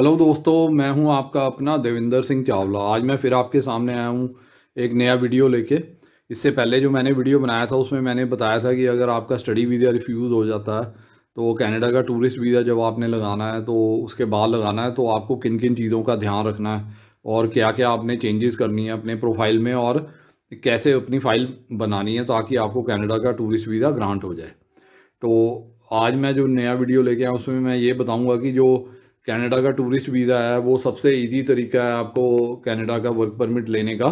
hello दोस्तों मैं हूं आपका अपना देविंदर सिंह चावला आज मैं फिर आपके सामने आया हूं एक नया वीडियो लेके इससे पहले जो मैंने वीडियो बनाया था उसमें मैंने बताया था कि अगर आपका स्टडी वीज़ा रिफ्यूज़ हो जाता है तो कनाडा का टूरिस्ट वीज़ा जब आपने लगाना है तो उसके बाद लगाना है तो आपको किन किन चीज़ों का ध्यान रखना है और क्या क्या आपने चेंजेस करनी है अपने प्रोफाइल में और कैसे अपनी फ़ाइल बनानी है ताकि आपको कैनेडा का टूरिस्ट वीज़ा ग्रांट हो जाए तो आज मैं जो नया वीडियो लेके आया उसमें मैं ये बताऊँगा कि जो कनाडा का टूरिस्ट वीज़ा है वो सबसे इजी तरीका है आपको कनाडा का वर्क परमिट लेने का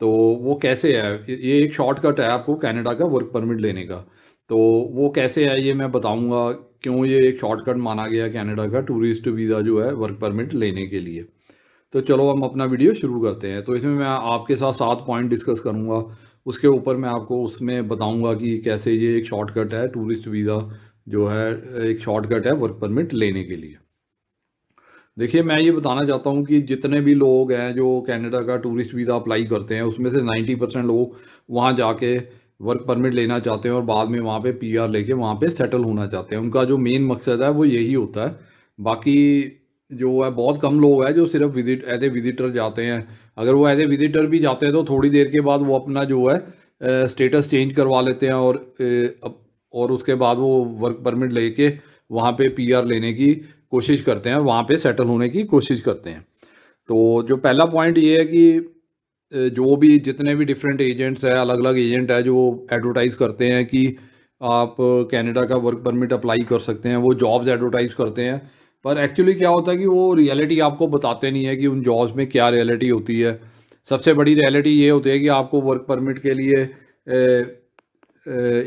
तो वो कैसे है ये एक शॉर्टकट है आपको कनाडा का वर्क परमिट लेने का तो वो कैसे है ये मैं बताऊंगा क्यों ये एक शॉर्टकट माना गया कनाडा का टूरिस्ट वीज़ा जो है वर्क परमिट लेने के लिए तो चलो हम अपना वीडियो शुरू करते हैं तो इसमें मैं आपके साथ सात पॉइंट डिस्कस करूँगा उसके ऊपर मैं आपको उसमें बताऊँगा कि कैसे ये एक शॉर्टकट है टूरिस्ट वीज़ा जो है एक शॉर्टकट है वर्क परमिट लेने के लिए देखिए मैं ये बताना चाहता हूँ कि जितने भी लोग हैं जो कनाडा का टूरिस्ट वीज़ा अप्लाई करते हैं उसमें से 90 परसेंट लोग वहाँ जाके वर्क परमिट लेना चाहते हैं और बाद में वहाँ पे पीआर लेके वहाँ पे सेटल होना चाहते हैं उनका जो मेन मकसद है वो यही होता है बाकी जो है बहुत कम लोग हैं जो सिर्फ विजिट एज ए विजिटर जाते हैं अगर वो एज ए विजिटर भी जाते हैं तो थोड़ी देर के बाद वो अपना जो है स्टेटस चेंज करवा लेते हैं और और उसके बाद वो वर्क परमिट ले वहाँ पे पीआर लेने की कोशिश करते हैं वहाँ पे सेटल होने की कोशिश करते हैं तो जो पहला पॉइंट ये है कि जो भी जितने भी डिफरेंट एजेंट्स हैं अलग अलग एजेंट है जो एडवर्टाइज़ करते हैं कि आप कनाडा का वर्क परमिट अप्लाई कर सकते हैं वो जॉब्स एडवर्टाइज़ करते हैं पर एक्चुअली क्या होता है कि वो रियलिटी आपको बताते नहीं है कि उन जॉब्स में क्या रियलिटी होती है सबसे बड़ी रियलिटी ये होती है कि आपको वर्क परमिट के लिए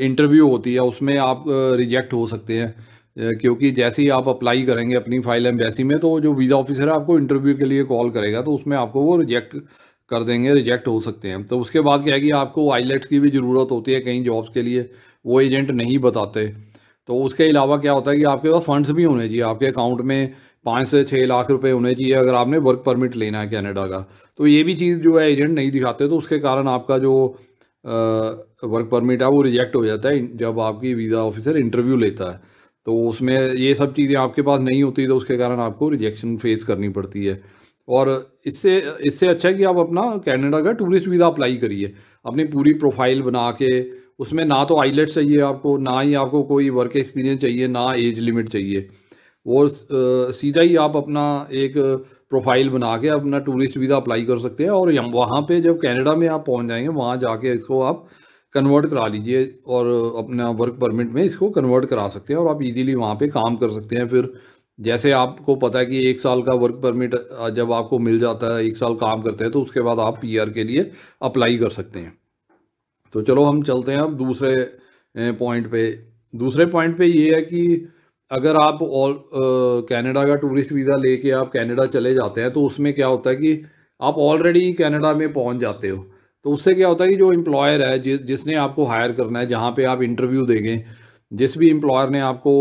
इंटरव्यू होती है उसमें आप रिजेक्ट हो सकते हैं क्योंकि जैसे ही आप अप्लाई करेंगे अपनी फाइल एम्बेसी में तो जो वीज़ा ऑफिसर है आपको इंटरव्यू के लिए कॉल करेगा तो उसमें आपको वो रिजेक्ट कर देंगे रिजेक्ट हो सकते हैं तो उसके बाद क्या है कि आपको आईलेट्स की भी ज़रूरत होती है कहीं जॉब्स के लिए वो एजेंट नहीं बताते तो उसके अलावा क्या होता है कि आपके पास फंड्स भी होने चाहिए आपके अकाउंट में पाँच से छः लाख रुपए होने चाहिए अगर आपने वर्क परमिट लेना है कनाडा का तो ये भी चीज़ जो है एजेंट नहीं दिखाते तो उसके कारण आपका जो वर्क परमिट है वो रिजेक्ट हो जाता है जब आपकी वीज़ा ऑफिसर इंटरव्यू लेता है तो उसमें ये सब चीज़ें आपके पास नहीं होती तो उसके कारण आपको रिजेक्शन फेस करनी पड़ती है और इससे इससे अच्छा है कि आप अपना कनाडा का टूरिस्ट वीज़ा अप्लाई करिए अपनी पूरी प्रोफाइल बना के उसमें ना तो आईलेट चाहिए आपको ना ही आपको कोई वर्क एक्सपीरियंस चाहिए ना एज लिमिट चाहिए वो सीधा ही आप अपना एक प्रोफाइल बना के अपना टूरिस्ट वीज़ा अप्लाई कर सकते हैं और वहाँ पे जब कनाडा में आप पहुँच जाएंगे वहाँ जाके इसको आप कन्वर्ट करा लीजिए और अपना वर्क परमिट में इसको कन्वर्ट करा सकते हैं और आप इजीली वहाँ पे काम कर सकते हैं फिर जैसे आपको पता है कि एक साल का वर्क परमिट जब आपको मिल जाता है एक साल काम करते हैं तो उसके बाद आप पी के लिए अप्लाई कर सकते हैं तो चलो हम चलते हैं अब दूसरे पॉइंट पे दूसरे पॉइंट पे ये है कि अगर आप ऑल कैनेडा का टूरिस्ट वीज़ा लेके आप कैनेडा चले जाते हैं तो उसमें क्या होता है कि आप ऑलरेडी कैनेडा में पहुंच जाते हो तो उससे क्या होता है कि जो एम्प्लॉयर है जि, जिसने आपको हायर करना है जहाँ पे आप इंटरव्यू देंगे जिस भी एम्प्लॉयर ने आपको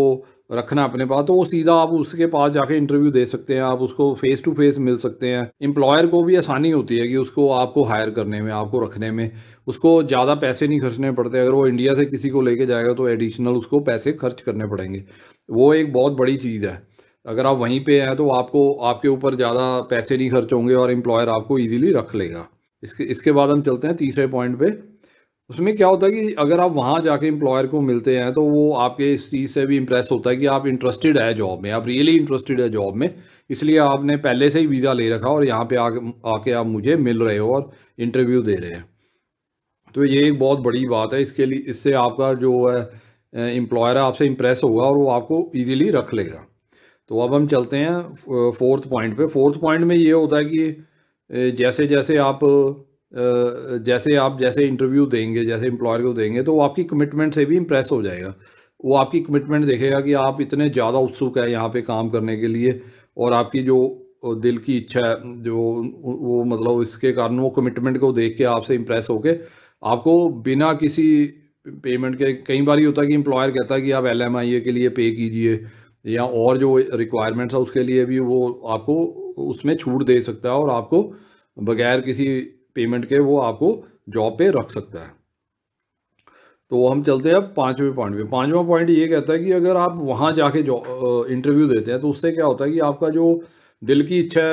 रखना अपने पास तो वो सीधा आप उसके पास जाके इंटरव्यू दे सकते हैं आप उसको फेस टू फेस मिल सकते हैं एम्प्लॉयर को भी आसानी होती है कि उसको आपको हायर करने में आपको रखने में उसको ज़्यादा पैसे नहीं खर्चने पड़ते अगर वो इंडिया से किसी को लेके जाएगा तो एडिशनल उसको पैसे खर्च करने पड़ेंगे वो एक बहुत बड़ी चीज़ है अगर आप वहीं पर हैं तो आपको आपके ऊपर ज़्यादा पैसे नहीं खर्च होंगे और एम्प्लॉयर आपको ईजिली रख लेगा इसके इसके बाद हम चलते हैं तीसरे पॉइंट पे उसमें क्या होता है कि अगर आप वहाँ जाके एम्प्लॉयर को मिलते हैं तो वो आपके इस चीज़ से भी इम्प्रेस होता है कि आप इंटरेस्टेड है जॉब में आप रियली इंटरेस्टेड है जॉब में इसलिए आपने पहले से ही वीज़ा ले रखा और यहाँ पे आ आके आप मुझे मिल रहे हो और इंटरव्यू दे रहे हैं तो ये एक बहुत बड़ी बात है इसके लिए इससे आपका जो है एम्प्लॉयर है आपसे इम्प्रेस होगा और वो आपको ईजिली रख लेगा तो अब हम चलते हैं फोर्थ पॉइंट पर फोर्थ पॉइंट में ये होता है कि जैसे जैसे आप जैसे आप जैसे इंटरव्यू देंगे जैसे इंप्लॉयर को देंगे तो वो आपकी कमिटमेंट से भी इम्प्रेस हो जाएगा वो आपकी कमिटमेंट देखेगा कि आप इतने ज़्यादा उत्सुक हैं यहाँ पे काम करने के लिए और आपकी जो दिल की इच्छा है जो वो मतलब इसके कारण वो कमिटमेंट को देख के आपसे इम्प्रेस होके आपको बिना किसी पेमेंट के कई बार ही होता है कि एम्प्लॉयर कहता है कि आप एल के लिए पे कीजिए या और जो रिक्वायरमेंट्स है उसके लिए भी वो आपको उसमें छूट दे सकता है और आपको बगैर किसी पेमेंट के वो आपको जॉब पे रख सकता है तो हम चलते हैं अब पाँचवें पॉइंट पे पाँचवा पॉइंट ये कहता है कि अगर आप वहाँ जाके जॉ इंटरव्यू देते हैं तो उससे क्या होता है कि आपका जो दिल की इच्छा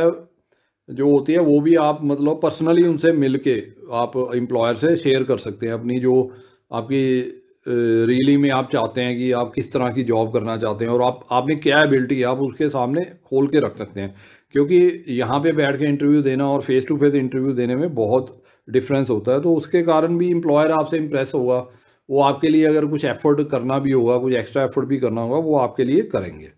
जो होती है वो भी आप मतलब पर्सनली उनसे मिल के आप एम्प्लॉयर से शेयर कर सकते हैं अपनी जो आपकी रियली में आप चाहते हैं कि आप किस तरह की जॉब करना चाहते हैं और आप आपने क्या एबिलिटी है आप उसके सामने खोल के रख सकते हैं क्योंकि यहाँ पे बैठ के इंटरव्यू देना और फेस टू फेस इंटरव्यू देने में बहुत डिफरेंस होता है तो उसके कारण भी इम्प्लॉयर आपसे इम्प्रेस होगा वो आपके लिए अगर कुछ एफर्ट करना भी होगा कुछ एक्स्ट्रा एफर्ट भी करना होगा वो आपके लिए करेंगे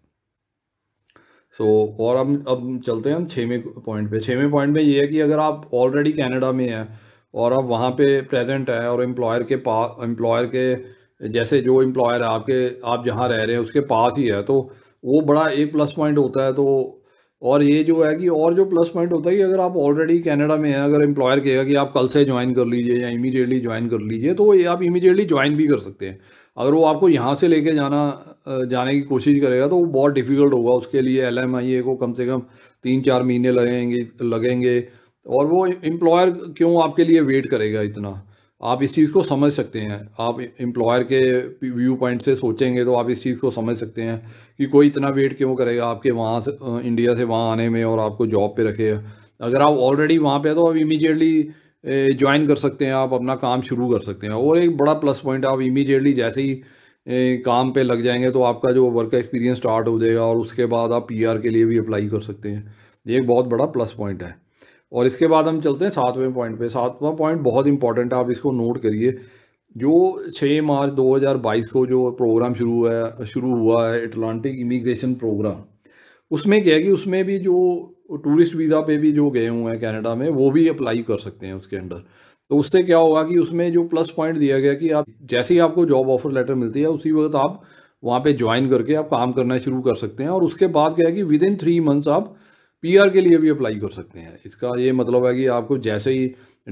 सो so, और हम अब चलते हैं हम छवें पॉइंट पे छवें पॉइंट में ये है कि अगर आप ऑलरेडी कैनेडा में हैं और आप वहाँ पे प्रेजेंट हैं और एम्प्लॉयर के पास एम्प्लॉयर के जैसे जो एम्प्लॉयर आपके आप जहाँ रह रहे हैं उसके पास ही है तो वो बड़ा एक प्लस पॉइंट होता है तो और ये जो है कि और जो प्लस पॉइंट होता है कि अगर आप ऑलरेडी कनाडा में हैं अगर एम्प्लॉयर कहेगा कि आप कल से ज्वाइन कर लीजिए या इमीडिएटली ज्वाइन कर लीजिए तो ये आप इमीडिएटली ज्वाइन भी कर सकते हैं अगर वो आपको यहाँ से लेके जाना जाने की कोशिश करेगा तो वो बहुत डिफ़िकल्ट होगा उसके लिए एल को कम से कम तीन चार महीने लगेंगे लगेंगे और वो एम्प्लॉयर क्यों आपके लिए वेट करेगा इतना आप इस चीज़ को समझ सकते हैं आप एम्प्लॉयर के व्यू पॉइंट से सोचेंगे तो आप इस चीज़ को समझ सकते हैं कि कोई इतना वेट क्यों करेगा आपके वहाँ से इंडिया से वहाँ आने में और आपको जॉब पे रखे अगर आप ऑलरेडी वहाँ पे हैं तो आप इमीडिएटली ज्वाइन कर सकते हैं आप अपना काम शुरू कर सकते हैं और एक बड़ा प्लस पॉइंट आप इमीडिएटली जैसे ही काम पे लग जाएंगे तो आपका जो वर्क एक्सपीरियंस स्टार्ट हो जाएगा और उसके बाद आप पीआर के लिए भी अप्लाई कर सकते हैं ये एक बहुत बड़ा प्लस पॉइंट है और इसके बाद हम चलते हैं सातवें पॉइंट पे सातवां पॉइंट बहुत इंपॉर्टेंट है आप इसको नोट करिए जो 6 मार्च 2022 को जो प्रोग्राम शुरू हुआ है शुरू हुआ है अटलांटिक इमिग्रेशन प्रोग्राम उसमें क्या है कि उसमें भी जो टूरिस्ट वीज़ा पे भी जो गए हुए हैं कनाडा में वो भी अप्लाई कर सकते हैं उसके अंडर तो उससे क्या होगा कि उसमें जो प्लस पॉइंट दिया गया कि आप जैसे ही आपको जॉब ऑफर लेटर मिलती है उसी वक्त आप वहाँ पे ज्वाइन करके आप काम करना शुरू कर सकते हैं और उसके बाद क्या है कि विद इन थ्री मंथ्स आप पीआर के लिए भी अप्लाई कर सकते हैं इसका ये मतलब है कि आपको जैसे ही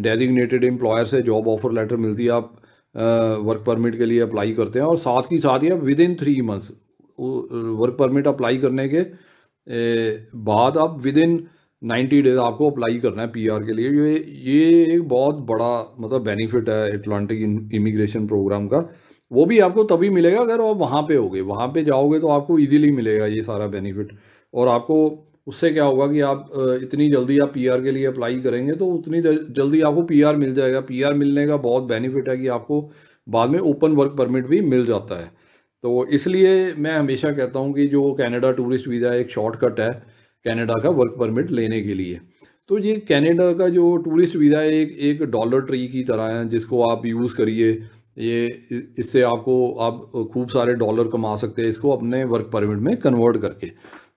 डेजिग्नेटेड एम्प्लॉयर से जॉब ऑफर लेटर मिलती है आप वर्क परमिट के लिए अप्लाई करते हैं और साथ ही साथ ही आप within three months work permit apply करने के बाद आप विद इन नाइन्टी डेज आपको अप्लाई करना है पीआर के लिए ये ये एक बहुत बड़ा मतलब बेनिफिट है एटलांटिक इमिग्रेशन प्रोग्राम का वो भी आपको तभी मिलेगा अगर आप वहाँ पे होगे वहाँ पे जाओगे तो आपको इजीली मिलेगा ये सारा बेनिफिट और आपको उससे क्या होगा कि आप इतनी जल्दी आप पीआर के लिए अप्लाई करेंगे तो उतनी जल्दी आपको पीआर मिल जाएगा पीआर मिलने का बहुत बेनिफिट है कि आपको बाद में ओपन वर्क परमिट भी मिल जाता है तो इसलिए मैं हमेशा कहता हूँ कि जो कनाडा टूरिस्ट वीज़ा है एक शॉर्टकट है कनाडा का वर्क परमिट लेने के लिए तो ये कैनेडा का जो टूरिस्ट वीज़ा है एक एक डॉलर ट्री की तरह है जिसको आप यूज़ करिए ये इससे आपको आप खूब सारे डॉलर कमा सकते हैं इसको अपने वर्क परमिट में कन्वर्ट करके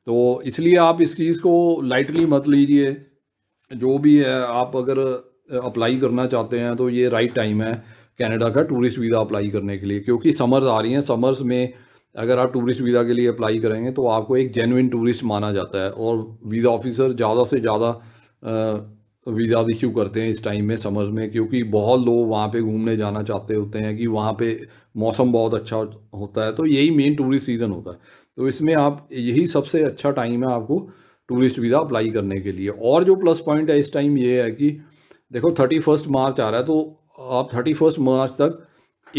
तो इसलिए आप इस चीज़ को लाइटली मत लीजिए जो भी है आप अगर अप्लाई करना चाहते हैं तो ये राइट टाइम है कनाडा का टूरिस्ट वीज़ा अप्लाई करने के लिए क्योंकि समर्स आ रही हैं समर्स में अगर आप टूरिस्ट वीज़ा के लिए अप्लाई करेंगे तो आपको एक जेनविन टूरिस्ट माना जाता है और वीज़ा ऑफिसर ज़्यादा से ज़्यादा वीज़ा इशू करते हैं इस टाइम में समर्स में क्योंकि बहुत लोग वहाँ पे घूमने जाना चाहते होते हैं कि वहाँ पे मौसम बहुत अच्छा होता है तो यही मेन टूरिस्ट सीज़न होता है तो इसमें आप यही सबसे अच्छा टाइम है आपको टूरिस्ट वीज़ा अप्लाई करने के लिए और जो प्लस पॉइंट है इस टाइम ये है कि देखो थर्टी फर्स्ट मार्च आ रहा है तो आप थर्टी फर्स्ट मार्च तक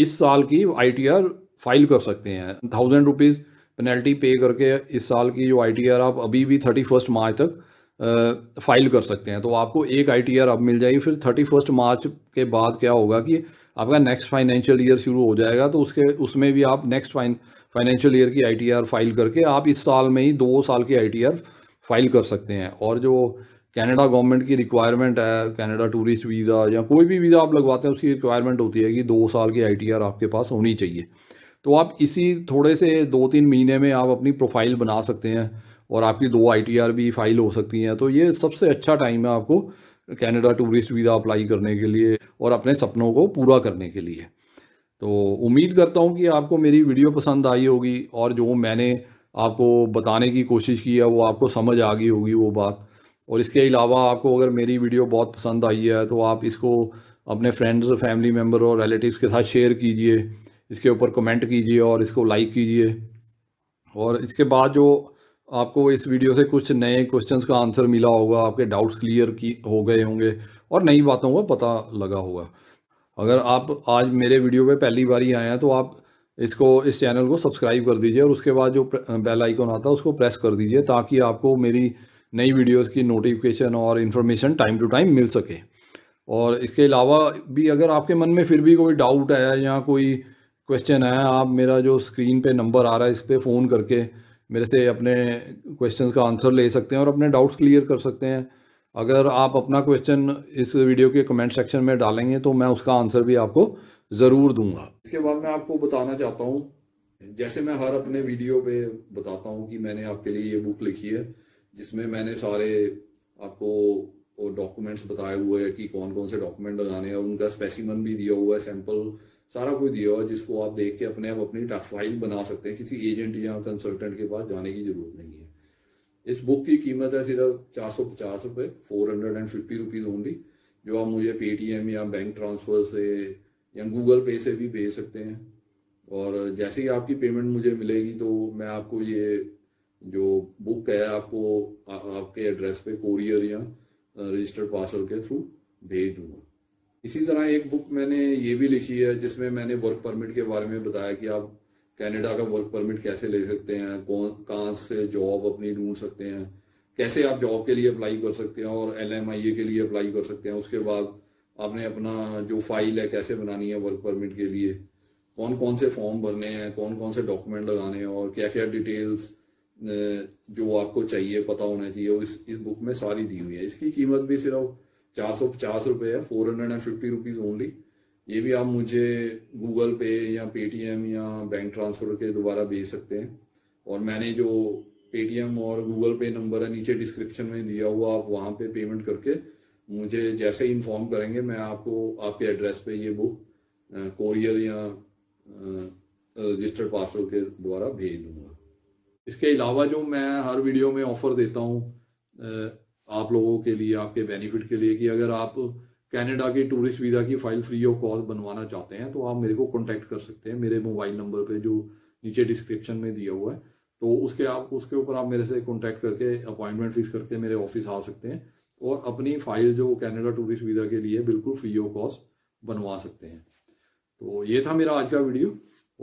इस साल की आई फाइल कर सकते हैं थाउजेंड रुपीज़ पेनल्टी पे करके इस साल की जो आई आप अभी भी थर्टी फर्स्ट मार्च तक फाइल कर सकते हैं तो आपको एक आई टी आर अब मिल जाएगी फिर थर्टी फर्स्ट मार्च के बाद क्या होगा कि आपका नेक्स्ट फाइनेंशियल ईयर शुरू हो जाएगा तो उसके उसमें भी आप नेक्स्ट फाइन फाइनेंशियल ईयर की आई फाइल करके आप इस साल में ही दो साल की आई फाइल कर सकते हैं और जो कनाडा गवर्नमेंट की रिक्वायरमेंट है कनाडा टूरिस्ट वीज़ा या कोई भी वीज़ा आप लगवाते हैं उसकी रिक्वायरमेंट होती है कि दो साल की आईटीआर आपके पास होनी चाहिए तो आप इसी थोड़े से दो तीन महीने में आप अपनी प्रोफाइल बना सकते हैं और आपकी दो आईटीआर भी फाइल हो सकती हैं तो ये सबसे अच्छा टाइम है आपको कैनेडा टूरिस्ट वीज़ा अप्लाई करने के लिए और अपने सपनों को पूरा करने के लिए तो उम्मीद करता हूँ कि आपको मेरी वीडियो पसंद आई होगी और जो मैंने आपको बताने की कोशिश की है वो आपको समझ आ गई होगी वो बात और इसके अलावा आपको अगर मेरी वीडियो बहुत पसंद आई है तो आप इसको अपने फ्रेंड्स फैमिली मेम्बर और रिलेटिव्स के साथ शेयर कीजिए इसके ऊपर कमेंट कीजिए और इसको लाइक कीजिए और इसके बाद जो आपको इस वीडियो से कुछ नए क्वेश्चंस का आंसर मिला होगा आपके डाउट्स क्लियर की हो गए होंगे और नई बातों का पता लगा होगा अगर आप आज मेरे वीडियो पे पहली बार ही आए हैं तो आप इसको इस चैनल को सब्सक्राइब कर दीजिए और उसके बाद जो बेल आइकॉन आता है उसको प्रेस कर दीजिए ताकि आपको मेरी नई वीडियोस की नोटिफिकेशन और इन्फॉर्मेशन टाइम टू टाइम मिल सके और इसके अलावा भी अगर आपके मन में फिर भी कोई डाउट है या कोई क्वेश्चन है आप मेरा जो स्क्रीन पर नंबर आ रहा है इस पर फ़ोन करके मेरे से अपने क्वेश्चन का आंसर ले सकते हैं और अपने डाउट्स क्लियर कर सकते हैं अगर आप अपना क्वेश्चन इस वीडियो के कमेंट सेक्शन में डालेंगे तो मैं उसका आंसर भी आपको ज़रूर दूंगा इसके बाद मैं आपको बताना चाहता हूँ जैसे मैं हर अपने वीडियो पे बताता हूँ कि मैंने आपके लिए ये बुक लिखी है जिसमें मैंने सारे आपको डॉक्यूमेंट्स बताए हुए हैं कि कौन कौन से डॉक्यूमेंट लगाने हैं उनका स्पेसिमन भी दिया हुआ है सैंपल सारा कुछ दिया हुआ है जिसको आप देख के अपने आप अपनी फाइल बना सकते हैं किसी एजेंट या कंसल्टेंट के पास जाने की जरूरत नहीं है इस बुक की कीमत है सिर्फ चार सौ पचास रुपये four hundred and fifty rupees only जो आप मुझे पेटीएम या बैंक ट्रांसफ़र से या गूगल पे से भी भेज सकते हैं और जैसे ही आपकी पेमेंट मुझे मिलेगी तो मैं आपको ये जो बुक है आपको आ, आपके एड्रेस पे कोरियर या रजिस्टर्ड पार्सल के थ्रू भेज दूंगा इसी तरह एक बुक मैंने ये भी लिखी है जिसमें मैंने वर्क परमिट के बारे में बताया कि आप कनाडा का वर्क परमिट कैसे ले सकते हैं कौन कहाँ से जॉब अपनी ढूंढ सकते हैं कैसे आप जॉब के लिए अप्लाई कर सकते हैं और एल के लिए अप्लाई कर सकते हैं उसके बाद आपने अपना जो फाइल है कैसे बनानी है वर्क परमिट के लिए कौन कौन से फॉर्म भरने हैं कौन कौन से डॉक्यूमेंट लगाने हैं और क्या क्या डिटेल्स जो आपको चाहिए पता होना चाहिए इस इस बुक में सारी दी हुई है इसकी कीमत भी सिर्फ चार सौ पचास रुपये है four hundred and fifty rupees only ये भी आप मुझे गूगल पे या पेटीएम या बैंक ट्रांसफर के दोबारा भेज सकते हैं और मैंने जो पेटीएम और गूगल पे नंबर है नीचे डिस्क्रिप्शन में दिया हुआ आप वहाँ पे पेमेंट करके मुझे जैसे ही इन्फॉर्म करेंगे मैं आपको आपके एड्रेस पे ये बुक कोरियर या रजिस्टर्ड पार्सल के द्वारा भेज दूंगा इसके अलावा जो मैं हर वीडियो में ऑफर देता हूँ आप लोगों के लिए आपके बेनिफिट के लिए कि अगर आप कनाडा के टूरिस्ट वीज़ा की फ़ाइल फ्री ऑफ कॉस्ट बनवाना चाहते हैं तो आप मेरे को कॉन्टैक्ट कर सकते हैं मेरे मोबाइल नंबर पे जो नीचे डिस्क्रिप्शन में दिया हुआ है तो उसके आप उसके ऊपर आप मेरे से कॉन्टैक्ट करके अपॉइंटमेंट फिक्स करके मेरे ऑफिस आ सकते हैं और अपनी फ़ाइल जो कैनेडा टूरिस्ट वीज़ा के लिए बिल्कुल फ्री ऑफ कॉस्ट बनवा सकते हैं तो ये था मेरा आज का वीडियो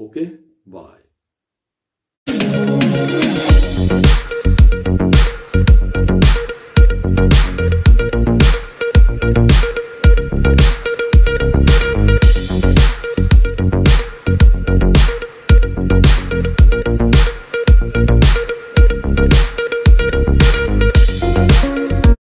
ओके बाय